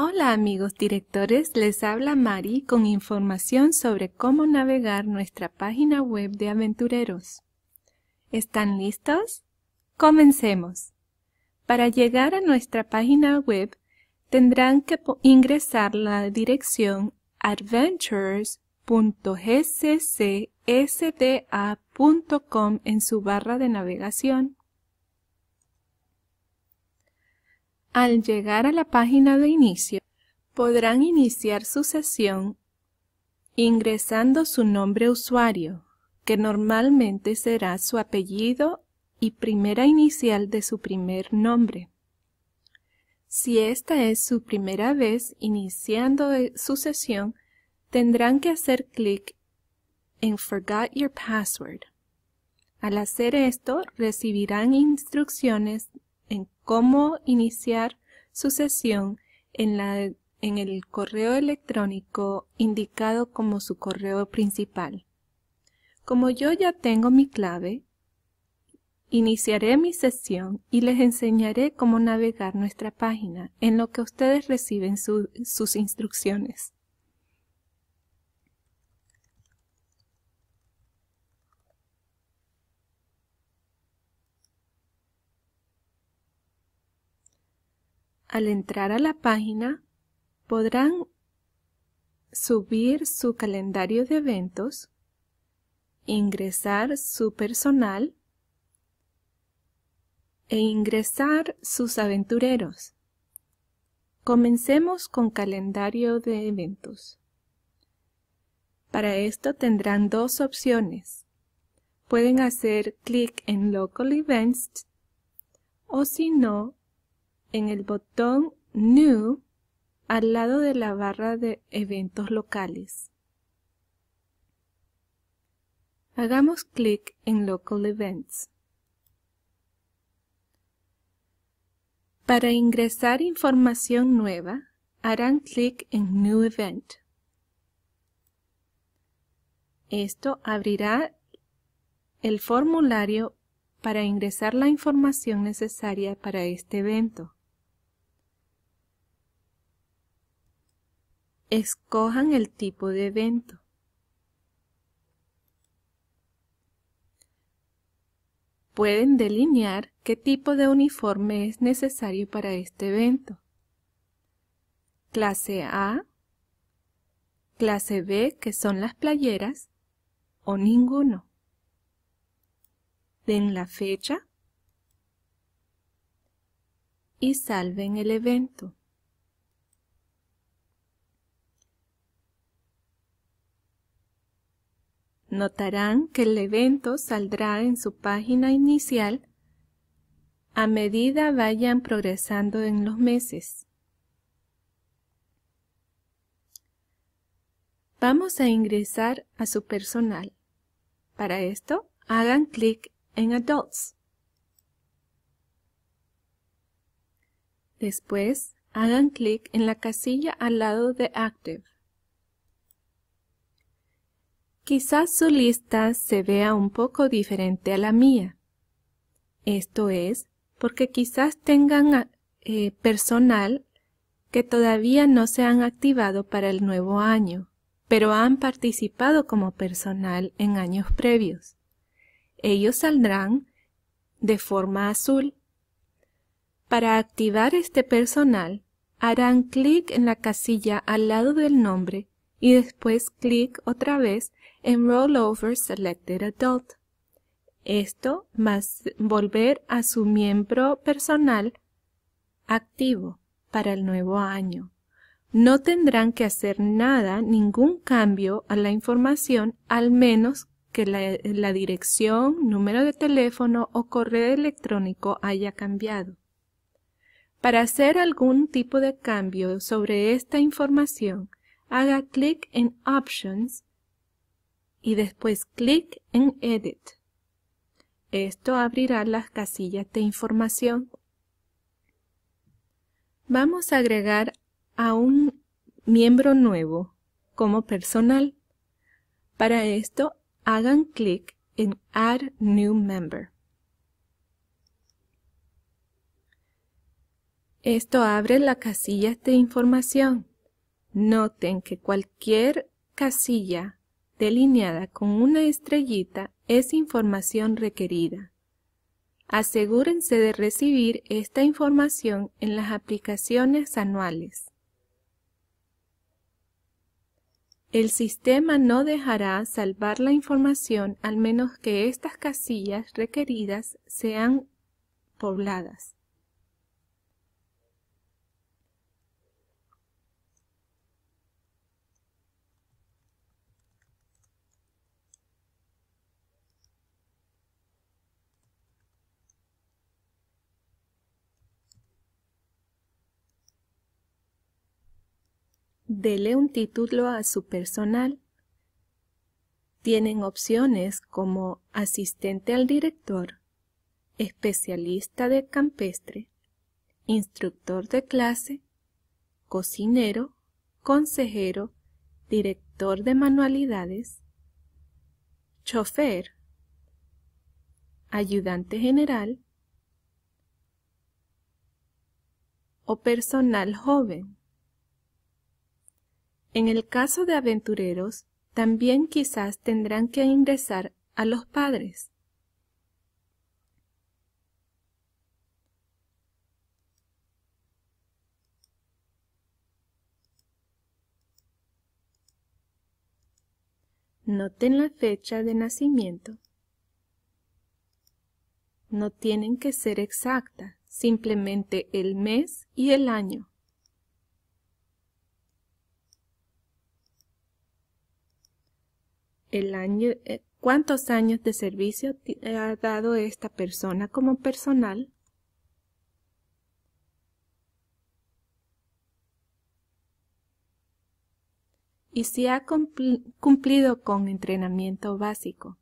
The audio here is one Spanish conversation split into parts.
Hola amigos directores, les habla Mari con información sobre cómo navegar nuestra página web de aventureros. ¿Están listos? Comencemos. Para llegar a nuestra página web tendrán que ingresar la dirección adventures.gccsda.com en su barra de navegación. Al llegar a la página de inicio, podrán iniciar su sesión ingresando su nombre usuario, que normalmente será su apellido y primera inicial de su primer nombre. Si esta es su primera vez iniciando su sesión, tendrán que hacer clic en Forgot Your Password. Al hacer esto, recibirán instrucciones en cómo iniciar su sesión en, la, en el correo electrónico indicado como su correo principal. Como yo ya tengo mi clave, iniciaré mi sesión y les enseñaré cómo navegar nuestra página en lo que ustedes reciben sus instrucciones. Al entrar a la página, podrán subir su calendario de eventos, ingresar su personal e ingresar sus aventureros. Comencemos con calendario de eventos. Para esto tendrán dos opciones. Pueden hacer clic en Local Events o si no, en el botón New al lado de la barra de eventos locales. Hagamos clic en Local Events. Para ingresar información nueva, harán clic en New Event. Esto abrirá el formulario para ingresar la información necesaria para este evento. Escojan el tipo de evento. Pueden delinear qué tipo de uniforme es necesario para este evento. Clase A, clase B, que son las playeras, o ninguno. Den la fecha y salven el evento. Notarán que el evento saldrá en su página inicial a medida vayan progresando en los meses. Vamos a ingresar a su personal. Para esto, hagan clic en Adults. Después, hagan clic en la casilla al lado de Active. Quizás su lista se vea un poco diferente a la mía. Esto es porque quizás tengan eh, personal que todavía no se han activado para el nuevo año, pero han participado como personal en años previos. Ellos saldrán de forma azul. Para activar este personal, harán clic en la casilla al lado del nombre y después clic otra vez en Rollover Selected Adult. Esto más volver a su miembro personal activo para el nuevo año. No tendrán que hacer nada, ningún cambio a la información, al menos que la dirección, número de teléfono o correo electrónico haya cambiado. Para hacer algún tipo de cambio sobre esta información, haga clic en Options y después clic en Edit. Esto abrirá las casillas de información. Vamos a agregar a un miembro nuevo como personal. Para esto, hagan clic en Add New Member. Esto abre las casillas de información. Noten que cualquier casilla delineada con una estrellita es información requerida. Asegúrense de recibir esta información en las aplicaciones anuales. El sistema no dejará salvar la información al menos que estas casillas requeridas sean pobladas. Dele un título a su personal. Tienen opciones como asistente al director, especialista de campestre, instructor de clase, cocinero, consejero, director de manualidades, chofer, ayudante general o personal joven. En el caso de aventureros, también quizás tendrán que ingresar a los padres. Noten la fecha de nacimiento. No tienen que ser exacta, simplemente el mes y el año. Eh, cuántos años de servicio eh, ha dado esta persona como personal. Y si ha cumplido con entrenamiento básico.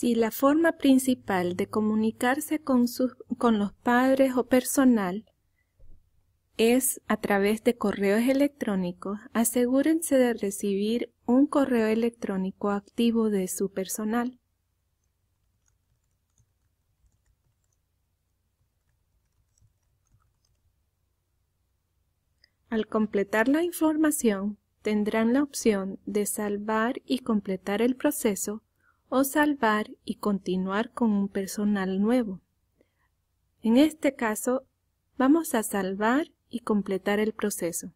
Si la forma principal de comunicarse con, con los padres o personal es a través de correos electrónicos, asegúrense de recibir un correo electrónico activo de su personal. Al completar la información, tendrán la opción de salvar y completar el proceso o salvar y continuar con un personal nuevo. En este caso, vamos a salvar y completar el proceso.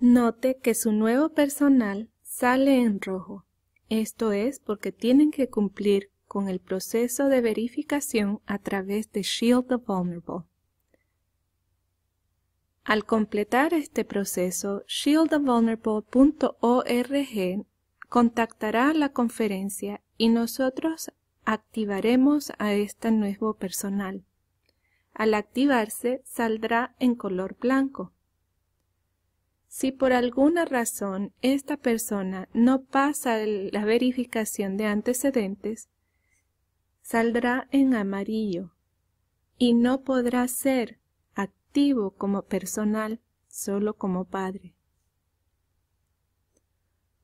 Note que su nuevo personal sale en rojo. Esto es porque tienen que cumplir con el proceso de verificación a través de Shield the Vulnerable. Al completar este proceso, shieldavulnerable.org contactará la conferencia y nosotros activaremos a este nuevo personal. Al activarse, saldrá en color blanco. Si por alguna razón esta persona no pasa la verificación de antecedentes, saldrá en amarillo y no podrá ser como personal, solo como padre.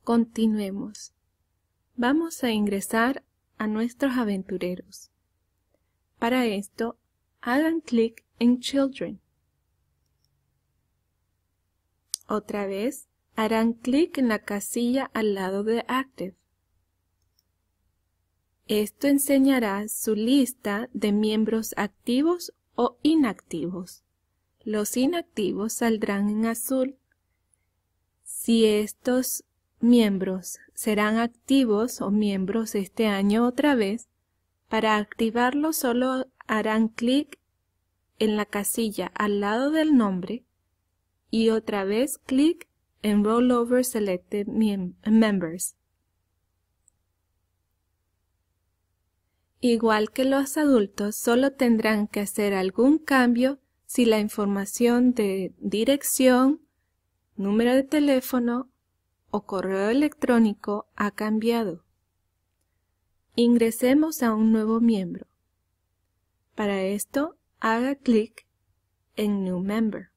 Continuemos. Vamos a ingresar a nuestros aventureros. Para esto, hagan clic en Children. Otra vez, harán clic en la casilla al lado de Active. Esto enseñará su lista de miembros activos o inactivos los inactivos saldrán en azul. Si estos miembros serán activos o miembros este año otra vez, para activarlo solo harán clic en la casilla al lado del nombre y otra vez clic en Rollover Selected Members. Igual que los adultos, solo tendrán que hacer algún cambio si la información de dirección, número de teléfono o correo electrónico ha cambiado. Ingresemos a un nuevo miembro. Para esto, haga clic en New Member.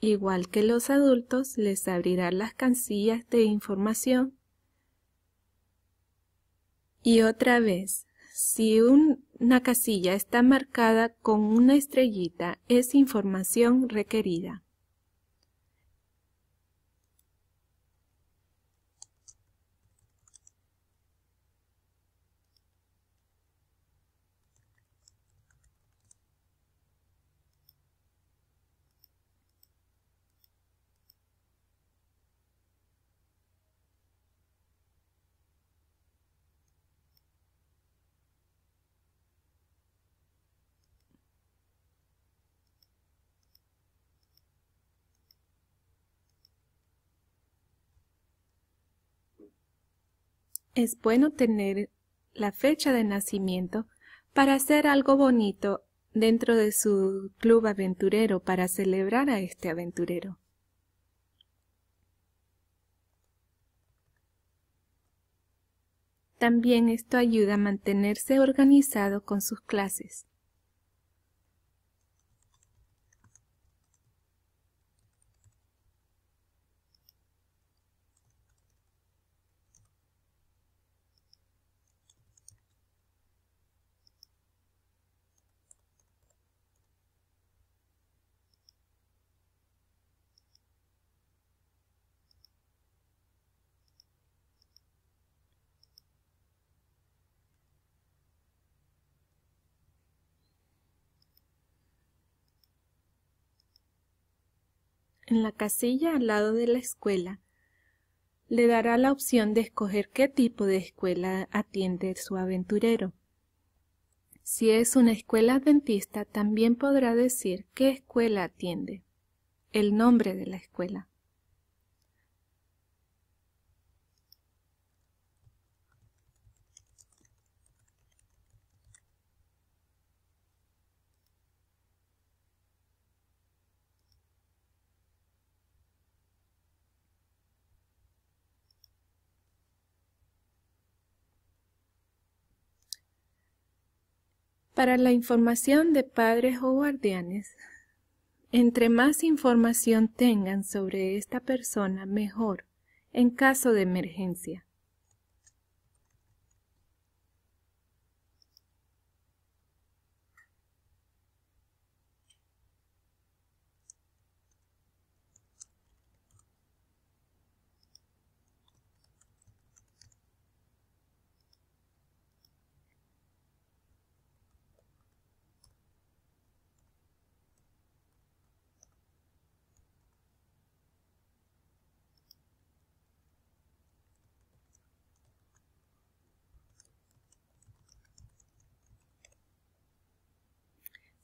Igual que los adultos, les abrirá las cancillas de información. Y otra vez, si un la casilla está marcada con una estrellita es información requerida. es bueno tener la fecha de nacimiento para hacer algo bonito dentro de su club aventurero para celebrar a este aventurero. También esto ayuda a mantenerse organizado con sus clases. en la casilla al lado de la escuela, le dará la opción de escoger qué tipo de escuela atiende su aventurero. Si es una escuela adventista, también podrá decir qué escuela atiende, el nombre de la escuela. Para la información de padres o guardianes, entre más información tengan sobre esta persona, mejor, en caso de emergencia.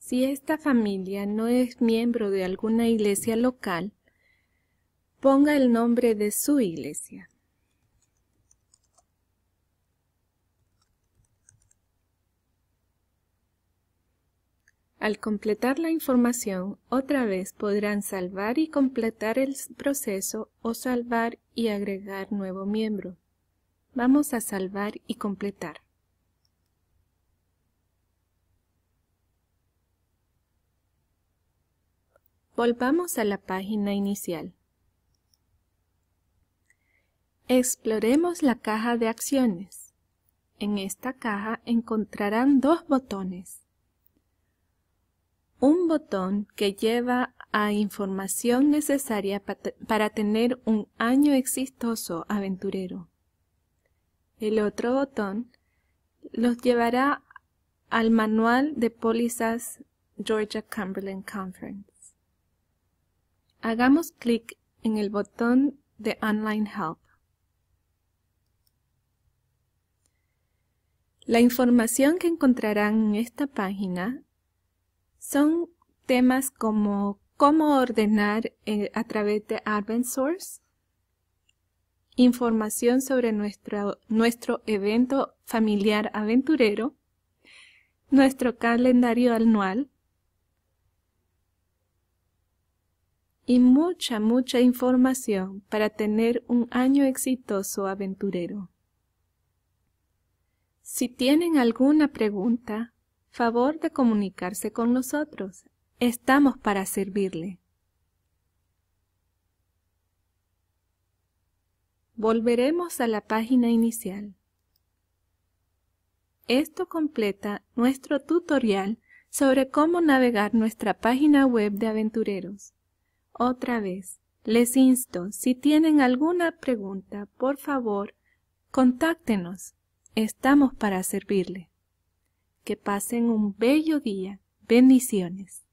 Si esta familia no es miembro de alguna iglesia local, ponga el nombre de su iglesia. Al completar la información, otra vez podrán salvar y completar el proceso o salvar y agregar nuevo miembro. Vamos a salvar y completar. Volvamos a la página inicial. Exploremos la caja de acciones. En esta caja encontrarán dos botones. Un botón que lleva a información necesaria para tener un año exitoso aventurero. El otro botón los llevará al manual de pólizas Georgia Cumberland Conference. Hagamos clic en el botón de Online Help. La información que encontrarán en esta página son temas como cómo ordenar eh, a través de Advent Source, información sobre nuestro, nuestro evento familiar aventurero, nuestro calendario anual, y mucha, mucha información para tener un año exitoso aventurero. Si tienen alguna pregunta, favor de comunicarse con nosotros. Estamos para servirle. Volveremos a la página inicial. Esto completa nuestro tutorial sobre cómo navegar nuestra página web de aventureros. Otra vez, les insto, si tienen alguna pregunta, por favor, contáctenos. Estamos para servirle. Que pasen un bello día. Bendiciones.